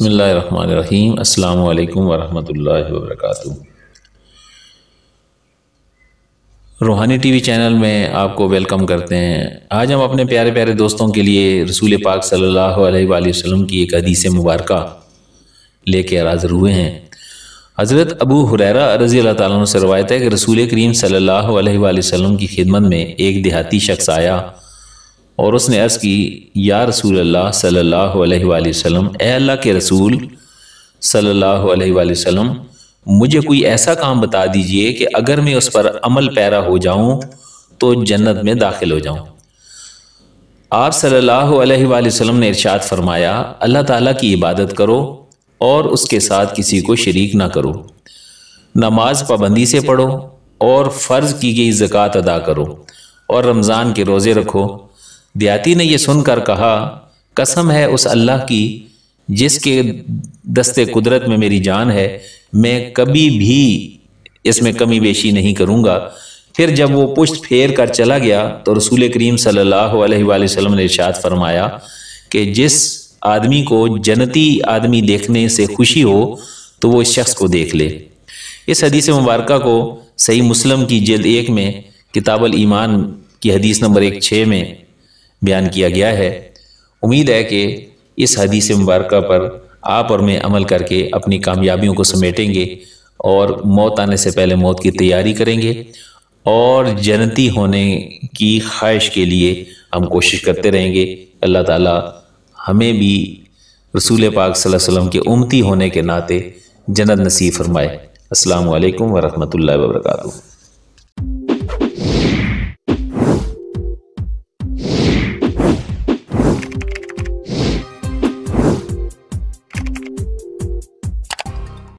बसमीम् अल्लाम वरहमल रूहानी रूहानी वी चैनल में आपको वेलकम करते हैं आज हम अपने प्यारे प्यारे दोस्तों के लिए रसूल पाक सल्ला वसम की एक अदीस मुबारक ले कर हाजिर हुए हैं हज़रत अबू हुरैरा रज़ी अल्लाह ताला से रवायत है कि रसूल करीम सल्ला वसम की खिदमत में एक देहाती शख्स आया और उसने अर्ज़ की या रसूल अल्लाह सल्लल्लाहु अलैहि वसल्लम ए अल्लाह के रसूल सल्लल्लाहु अलैहि वसल्लम मुझे कोई ऐसा काम बता दीजिए कि अगर मैं उस पर अमल पैरा हो जाऊँ तो जन्नत में दाखिल हो जाऊँ आप सल्लल्लाहु अलैहि वसल्लम ने इरशाद फरमाया अल्लाह ताला की इबादत करो और उसके साथ किसी को शरीक ना करो नमाज पाबंदी से पढ़ो और फ़र्ज़ की गई ज़क़़त अदा करो और रमज़ान के रोज़े रखो दयाती ने यह सुनकर कहा कसम है उस अल्लाह की जिसके दस्ते कुदरत में मेरी जान है मैं कभी भी इसमें कमी बेशी नहीं करूँगा फिर जब वो पुश्त फेर कर चला गया तो रसूल करीम सल्लल्लाहु अलैहि वसल्लम ने इर्शाद फरमाया कि जिस आदमी को जन्नती आदमी देखने से खुशी हो तो वो इस शख्स को देख ले इस हदीस मुबारक को सही मुस्लिम की जल्द एक में किताबल ईमान की हदीस नंबर एक छः में बयान किया गया है उम्मीद है कि इस हदीस मुबारक पर आप और मैं अमल करके अपनी कामयाबियों को समेटेंगे और मौत आने से पहले मौत की तैयारी करेंगे और जनती होने की ख्वाहिश के लिए हम कोशिश करते रहेंगे अल्लाह ताला हमें भी रसूल पाक सल्लल्लाहु अलैहि वसल्लम के उमती होने के नाते जन्नत नसीब फरमाए अस्सलाम वालेकुम वरहमतुल्लाहि